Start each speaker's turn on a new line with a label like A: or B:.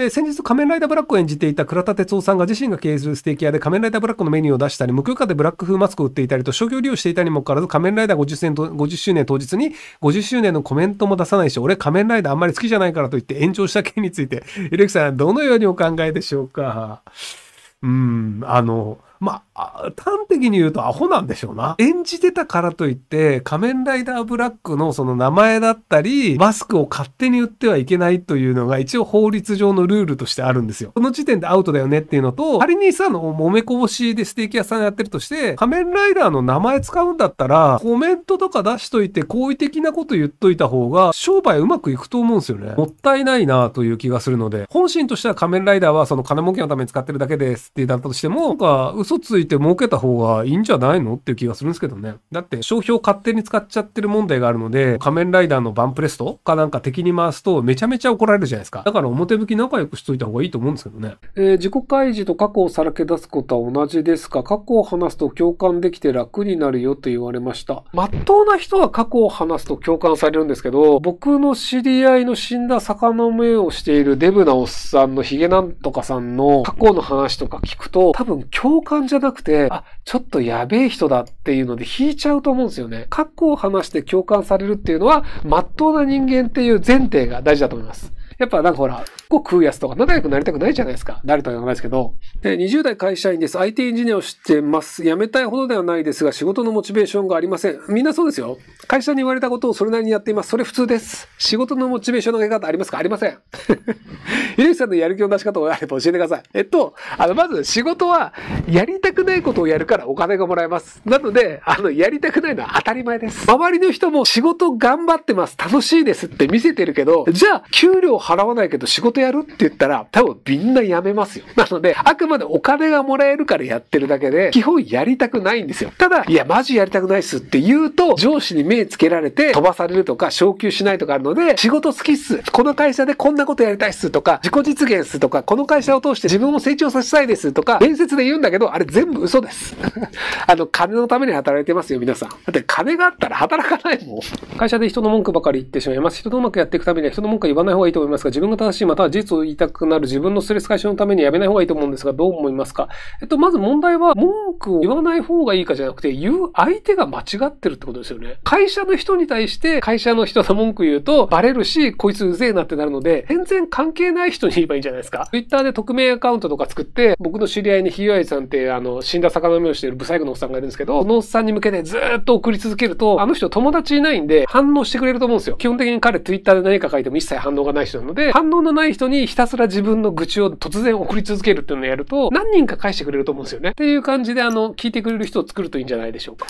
A: えー、先日仮面ライダーブラックを演じていた倉田哲夫さんが自身が経営するステーキ屋で仮面ライダーブラックのメニューを出したり、無許可でブラック風マスクを売っていたりと商業利用していたにもかかわらず仮面ライダー 50, 年と50周年当日に50周年のコメントも出さないし、俺仮面ライダーあんまり好きじゃないからと言って炎上した件について、ゆるきさんどのようにお考えでしょうか。うん、あの、まあ、端的に言うとアホなんでしょうな。演じてたからといって、仮面ライダーブラックのその名前だったり、マスクを勝手に売ってはいけないというのが一応法律上のルールとしてあるんですよ。その時点でアウトだよねっていうのと、仮にさ、の、揉めこぼしでステーキ屋さんやってるとして、仮面ライダーの名前使うんだったら、コメントとか出しといて好意的なこと言っといた方が、商売うまくいくと思うんですよね。もったいないなという気がするので、本心としては仮面ライダーはその金儲けのために使ってるだけですって言ったとしても、なんか、嘘ついて儲けた方がいいんじゃないのっていう気がするんですけどね。だって、商標勝手に使っちゃってる問題があるので、仮面ライダーのバンプレストかなんか敵に回すと、めちゃめちゃ怒られるじゃないですか。だから表向き仲良くしといた方がいいと思うんですけどね。えー、自己開示と過去をさらけ出すことは同じですか過去を話すと共感できて楽になるよと言われました。まっとうな人は過去を話すと共感されるんですけど、僕の知り合いの死んだ魚の目をしているデブなおっさんのヒゲなんとかさんの過去の話とか聞くと、多分共感感じゃなくて、あ、ちょっとやべえ人だっていうので引いちゃうと思うんですよね。過去を話して共感されるっていうのは、真っ当な人間っていう前提が大事だと思います。やっぱなんかほら、こう食うやつとか仲良くなりたくないじゃないですか。誰とは言わないですけど。で、20代会社員です。IT エンジニアをしてます。辞めたいほどではないですが、仕事のモチベーションがありません。みんなそうですよ。会社に言われたことをそれなりにやっています。それ普通です。仕事のモチベーションの上げ方ありますかありません。ゆ りさんのやる気の出し方をあれば教えてください。えっと、あの、まず仕事は、やりたくないことをやるからお金がもらえます。なので、あの、やりたくないのは当たり前です。周りの人も仕事頑張ってます。楽しいですって見せてるけど、じゃあ、給料払わないけど仕事やるって言ったら、多分みんな辞めますよ。なので、あくまでお金がもらえるからやってるだけで、基本やりたくないんですよ。ただ、いや、マジやりたくないっすって言うと、上司に目つけられて飛ばされるとか、昇給しないとかあるので、仕事好きっす。この会社でこんなことやりたいっすとか、自己実現っすとか、この会社を通して自分を成長させたいですとか、面接で言うんだけど、あれ全部嘘です。あの、金のために働いてますよ、皆さん。だって金があったら働かないもん。会社で人の文句ばかり言ってしまいます。人とうまくやっていくためには人の文句は言わない方がいいと思います。ます自分が正しい、または事実を言いたくなる自分のストレス解消のためにやめない方がいいと思うんですが、どう思いますかえっと、まず問題は、文句を言わない方がいいかじゃなくて、言う相手が間違ってるってことですよね。会社の人に対して、会社の人の文句言うと、バレるし、こいつうぜえなってなるので、全然関係ない人に言えばいいんじゃないですか。Twitter で匿名アカウントとか作って、僕の知り合いにひよあいさんって、あの、死んだ魚目をしているブサイクのおっさんがいるんですけど、そのおっさんに向けてずっと送り続けると、あの人友達いないんで、反応してくれると思うんですよ。基本的に彼 Twitter で何か書いても一切反応がない人ので、反応のない人にひたすら自分の愚痴を突然送り続けるっていうのをやると、何人か返してくれると思うんですよね。っていう感じで、あの、聞いてくれる人を作るといいんじゃないでしょうか。